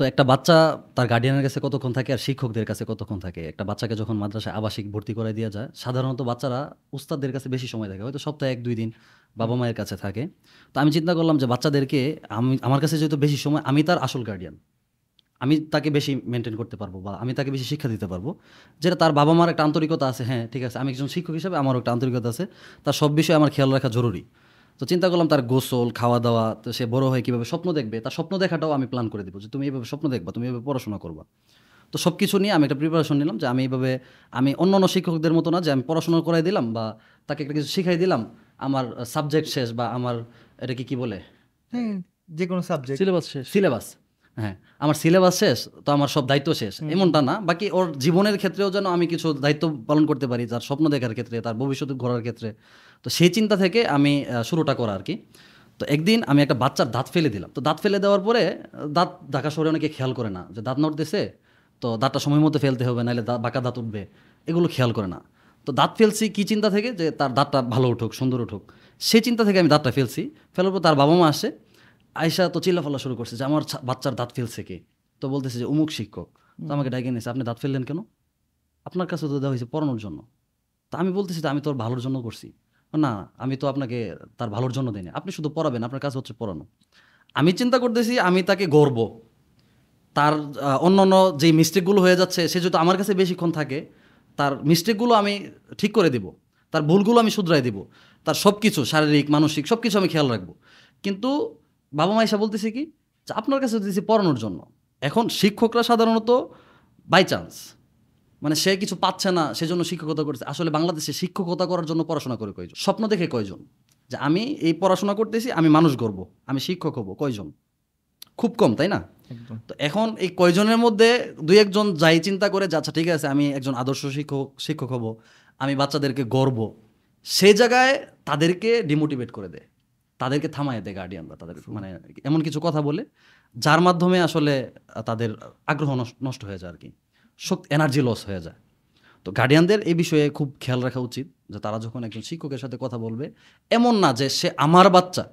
তো একটা বাচ্চা তার গার্ডিয়ানের কাছে কতক্ষণ থাকে আর শিক্ষকদের কাছে কতক্ষণ থাকে একটা বাচ্চাকে যখন মাদ্রাসায় আবাসিক ভর্তি করে দেওয়া যায় সাধারণত বাচ্চারা উস্তাদদের কাছে বেশি সময় থাকে হয়তো সপ্তাহে এক দুই দিন বাবা মায়ের কাছে থাকে তো আমি চিন্তা করলাম যে বাচ্চাদেরকে আমি আমার কাছে যেহেতু বেশি সময় আমি তার আসল গার্ডিয়ান আমি তাকে বেশি মেনটেন করতে পারবো বা আমি তাকে বেশি শিক্ষা দিতে পারবো যেটা তার বাবা মার একটা আন্তরিকতা আছে হ্যাঁ ঠিক আছে আমি একজন শিক্ষক হিসাবে আমারও একটা আন্তরিকতা আছে তার সব বিষয়ে আমার খেয়াল রাখা জরুরি তো চিন্তা করলাম তার গোসল খাওয়া দাওয়া তো সে বড় হয়ে কীভাবে স্বপ্ন দেখবে তার স্বপ্ন দেখাটাও আমি প্ল্যান করে দেবো যে তুমি এইভাবে স্বপ্ন দেখবা তুমি এইভাবে পড়াশোনা করবা তো সব কিছু নিয়ে আমি একটা প্রিপারেশন নিলাম যে আমি এইভাবে আমি অন্য অন্য শিক্ষকদের মতো না যে আমি পড়াশোনা করাই দিলাম বা তাকে একটা কিছু শিখাই দিলাম আমার সাবজেক্ট শেষ বা আমার এটা কি কী বলে হ্যাঁ, যে কোনো সাবজেক্ট সিলেবাস শেষ সিলেবাস হ্যাঁ আমার সিলেবাস শেষ তো আমার সব দায়িত্ব শেষ এমনটা না বাকি ওর জীবনের ক্ষেত্রেও যেন আমি কিছু দায়িত্ব পালন করতে পারি তার স্বপ্ন দেখার ক্ষেত্রে তার ভবিষ্যৎ ঘোরার ক্ষেত্রে তো সেই চিন্তা থেকে আমি শুরুটা করা আর কি তো একদিন আমি একটা বাচ্চার দাঁত ফেলে দিলাম তো দাঁত ফেলে দেওয়ার পরে দাঁত ঢাকা শহরে অনেকে খেয়াল করে না যে দাঁত নড়তেছে তো দাঁতটা সময় মতো ফেলতে হবে নাহলে দাঁত বাঁকা দাঁত উঠবে এগুলো খেয়াল করে না তো দাঁত ফেলছি কী চিন্তা থেকে যে তার দাঁতটা ভালো উঠুক সুন্দর উঠুক সেই চিন্তা থেকে আমি দাঁতটা ফেলছি ফেলার পর তার বাবা মা আসে আয়সা তো চিল্লাফাল্লা শুরু করছে যে আমার বাচ্চার দাঁত ফেলছে কে তো বলতেছে যে উমুক শিক্ষক তো আমাকে ডাকে নিয়েছে আপনি দাঁত ফেললেন কেন আপনার কাছে তো দেওয়া হয়েছে পড়ানোর জন্য তা আমি বলতেছি যে আমি তোর ভালোর জন্য করছি না আমি তো আপনাকে তার ভালোর জন্য দিই আপনি শুধু পড়াবেন আপনার কাছে হচ্ছে পড়ানো আমি চিন্তা করতেছি আমি তাকে গর্ব তার অন্য অন্য যেই মিস্টেকগুলো হয়ে যাচ্ছে সে যদি আমার কাছে বেশিক্ষণ থাকে তার মিস্টেকগুলো আমি ঠিক করে দেবো তার ভুলগুলো আমি শুধরাই দেবো তার সব কিছু শারীরিক মানসিক সব কিছু আমি খেয়াল রাখবো কিন্তু বাবা মা এসে বলতেছে কি আপনার কাছে দিয়েছি পড়ানোর জন্য এখন শিক্ষকরা সাধারণত বাই চান্স মানে সে কিছু পাচ্ছে না সেজন্য শিক্ষকতা করছে আসলে বাংলাদেশে শিক্ষকতা করার জন্য পড়াশোনা করে কয়জন স্বপ্ন দেখে কয়জন যে আমি এই পড়াশোনা করতেছি আমি মানুষ গর্ব আমি শিক্ষক হব কয়জন খুব কম তাই না তো এখন এই কয়জনের মধ্যে দুই একজন যাই চিন্তা করে যে আচ্ছা ঠিক আছে আমি একজন আদর্শ শিক্ষক শিক্ষক হব আমি বাচ্চাদেরকে গর্ব সেই জায়গায় তাদেরকে ডিমোটিভেট করে দেয় তাদেরকে থামায় দেয় গার্ডিয়ানরা তাদের মানে এমন কিছু কথা বলে যার মাধ্যমে আসলে তাদের আগ্রহ নষ্ট হয়ে যায় আর কি শক্তি এনার্জি লস হয়ে যায় তো গার্ডিয়ানদের এই বিষয়ে খুব খেয়াল রাখা উচিত যে তারা যখন একজন শিক্ষকের সাথে কথা বলবে এমন না যে সে আমার বাচ্চা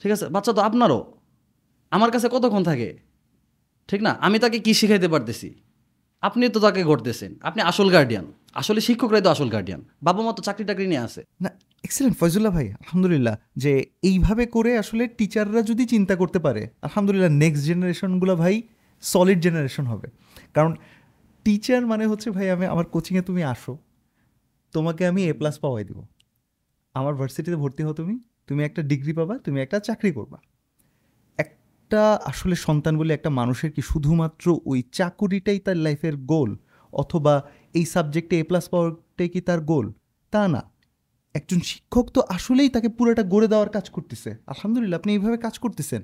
ঠিক আছে বাচ্চা তো আপনারও আমার কাছে কতক্ষণ থাকে ঠিক না আমি তাকে কি শিখাইতে পারতেছি আপনি তো তাকে ঘটতেছেন আপনি আসল গার্ডিয়ান আসলে শিক্ষকরাই তো আসল গার্ডিয়ান বাবা মা তো চাকরি টাকরি নিয়ে আসে না এক্সেলেন্ট ফয়জুল্লাহ ভাই আলহামদুলিল্লাহ যে এইভাবে করে আসলে টিচাররা যদি চিন্তা করতে পারে আলহামদুলিল্লাহ নেক্সট জেনারেশনগুলো ভাই সলিড জেনারেশন হবে কারণ টিচার মানে হচ্ছে ভাই আমি আমার কোচিংয়ে তুমি আসো তোমাকে আমি এ প্লাস পাওয়াই দেবো আমার ভার্সিটিতে ভর্তি হও তুমি তুমি একটা ডিগ্রি পাবা তুমি একটা চাকরি করবা একটা আসলে সন্তান বলে একটা মানুষের কি শুধুমাত্র ওই চাকুরিটাই তার লাইফের গোল অথবা এই সাবজেক্টে এ প্লাস পাওয়াটাই কি তার গোল তা না একজন শিক্ষক তো আসলেই তাকে পুরোটা গড়ে দেওয়ার কাজ করতেছে আলহামদুলিল্লাহ আপনি এইভাবে কাজ করতেছেন